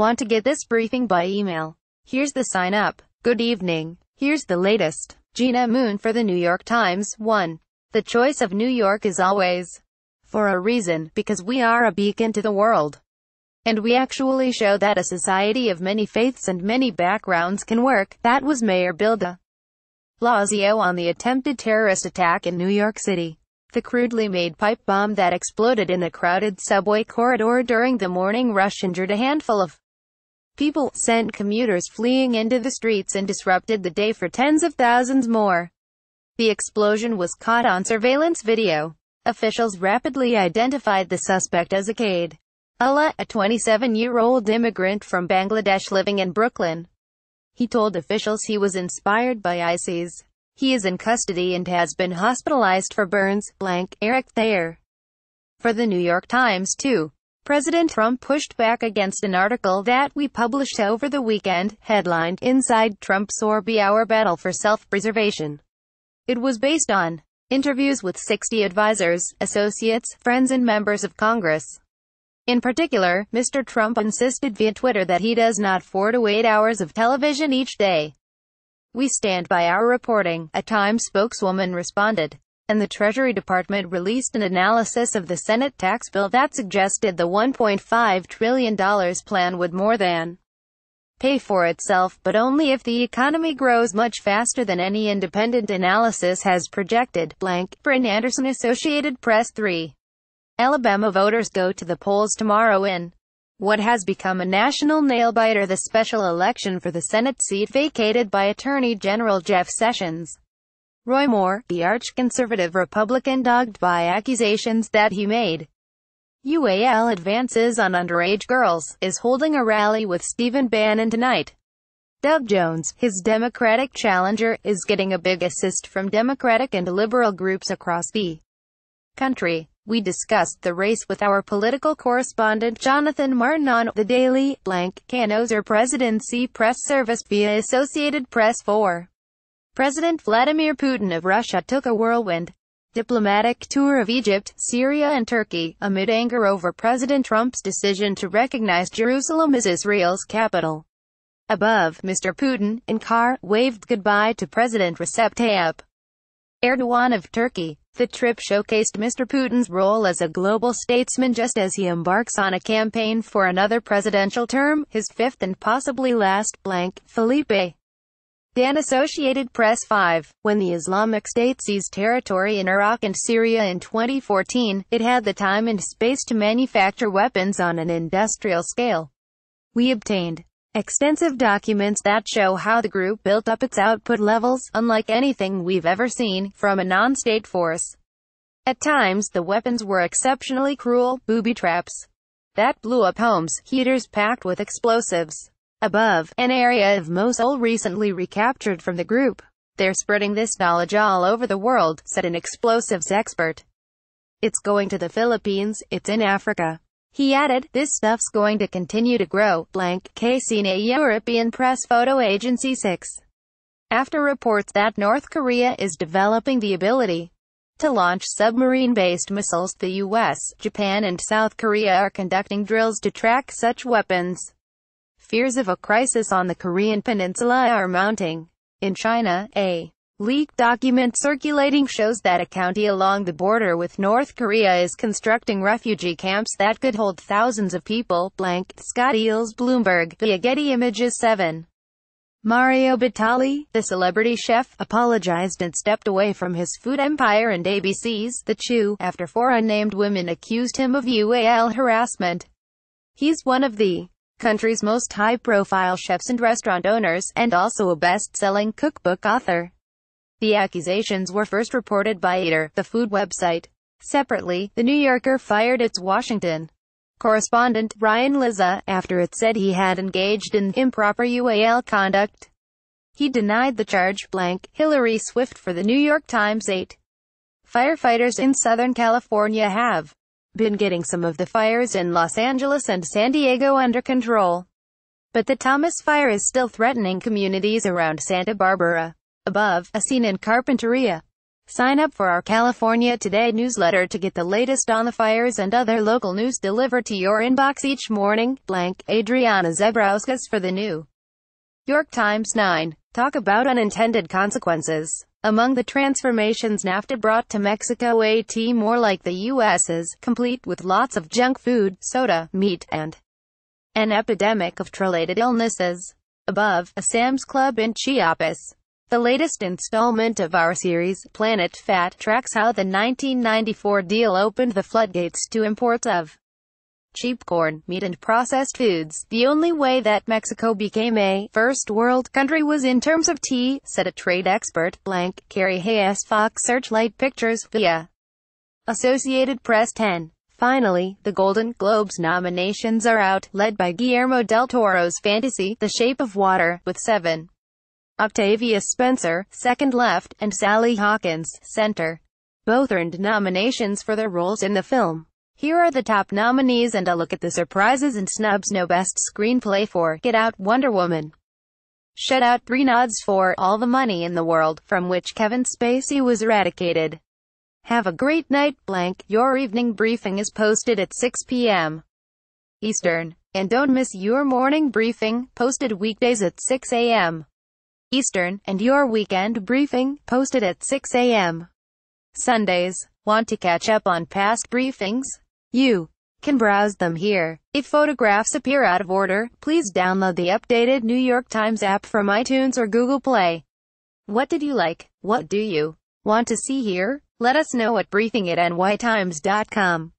Want to get this briefing by email? Here's the sign up. Good evening. Here's the latest. Gina Moon for the New York Times 1. The choice of New York is always for a reason, because we are a beacon to the world. And we actually show that a society of many faiths and many backgrounds can work. That was Mayor Bill de Blasio on the attempted terrorist attack in New York City. The crudely made pipe bomb that exploded in a crowded subway corridor during the morning rush injured a handful of People sent commuters fleeing into the streets and disrupted the day for tens of thousands more. The explosion was caught on surveillance video. Officials rapidly identified the suspect as Akade Allah, a 27-year-old immigrant from Bangladesh living in Brooklyn. He told officials he was inspired by ISIS. He is in custody and has been hospitalized for burns, blank, Eric Thayer. For the New York Times, too. President Trump pushed back against an article that we published over the weekend, headlined, Inside Trump's Sorby Our Battle for Self-Preservation. It was based on interviews with 60 advisors, associates, friends and members of Congress. In particular, Mr. Trump insisted via Twitter that he does not four to eight hours of television each day. We stand by our reporting, a Times spokeswoman responded and the Treasury Department released an analysis of the Senate tax bill that suggested the $1.5 trillion plan would more than pay for itself, but only if the economy grows much faster than any independent analysis has projected. Blank. Bryn Anderson Associated Press 3. Alabama voters go to the polls tomorrow in what has become a national nail-biter the special election for the Senate seat vacated by Attorney General Jeff Sessions. Roy Moore, the arch-conservative Republican dogged by accusations that he made UAL advances on underage girls, is holding a rally with Stephen Bannon tonight. Doug Jones, his Democratic challenger, is getting a big assist from Democratic and liberal groups across the country. We discussed the race with our political correspondent Jonathan Martin on The Daily, Blank, Canozer Presidency Press Service via Associated Press 4. President Vladimir Putin of Russia took a whirlwind diplomatic tour of Egypt, Syria and Turkey, amid anger over President Trump's decision to recognize Jerusalem as Israel's capital. Above, Mr. Putin, in car, waved goodbye to President Recep Tayyip Erdogan of Turkey. The trip showcased Mr. Putin's role as a global statesman just as he embarks on a campaign for another presidential term, his fifth and possibly last, blank, Felipe. Dan Associated Press 5. When the Islamic State seized territory in Iraq and Syria in 2014, it had the time and space to manufacture weapons on an industrial scale. We obtained extensive documents that show how the group built up its output levels, unlike anything we've ever seen, from a non-state force. At times, the weapons were exceptionally cruel, booby traps that blew up homes, heaters packed with explosives above, an area of Mosul recently recaptured from the group. They're spreading this knowledge all over the world, said an explosives expert. It's going to the Philippines, it's in Africa. He added, this stuff's going to continue to grow, blank, Casina European Press Photo Agency 6. After reports that North Korea is developing the ability to launch submarine-based missiles, the U.S., Japan and South Korea are conducting drills to track such weapons fears of a crisis on the Korean peninsula are mounting. In China, a leaked document circulating shows that a county along the border with North Korea is constructing refugee camps that could hold thousands of people, blank, Scott Eels Bloomberg, via Getty Images 7. Mario Batali, the celebrity chef, apologized and stepped away from his food empire and ABC's The Chew, after four unnamed women accused him of UAL harassment. He's one of the country's most high-profile chefs and restaurant owners, and also a best-selling cookbook author. The accusations were first reported by Eater, the food website. Separately, The New Yorker fired its Washington correspondent, Ryan Lizza, after it said he had engaged in improper UAL conduct. He denied the charge, blank, Hillary Swift for The New York Times 8. Firefighters in Southern California have been getting some of the fires in Los Angeles and San Diego under control. But the Thomas Fire is still threatening communities around Santa Barbara. Above, a scene in Carpinteria. Sign up for our California Today newsletter to get the latest on the fires and other local news delivered to your inbox each morning. Blank, Adriana Zebrauskas for the New York Times 9. Talk about unintended consequences. Among the transformations NAFTA brought to Mexico AT more like the U.S.'s, complete with lots of junk food, soda, meat, and an epidemic of related illnesses. Above, a Sam's Club in Chiapas. The latest installment of our series, Planet Fat, tracks how the 1994 deal opened the floodgates to imports of cheap corn, meat and processed foods. The only way that Mexico became a first world country was in terms of tea, said a trade expert, blank, Carrie Hayes Fox Searchlight Pictures, via Associated Press 10. Finally, the Golden Globes nominations are out, led by Guillermo del Toro's fantasy, The Shape of Water, with seven. Octavia Spencer, second left, and Sally Hawkins, center. Both earned nominations for their roles in the film. Here are the top nominees and a look at the surprises and snubs no best screenplay for Get Out Wonder Woman. Shut out three nods for All the Money in the World, from which Kevin Spacey was eradicated. Have a great night blank. Your evening briefing is posted at 6 p.m. Eastern. And don't miss your morning briefing, posted weekdays at 6 a.m. Eastern, and your weekend briefing, posted at 6 a.m. Sundays. Want to catch up on past briefings? You can browse them here. If photographs appear out of order, please download the updated New York Times app from iTunes or Google Play. What did you like? What do you want to see here? Let us know at briefingatnytimes.com.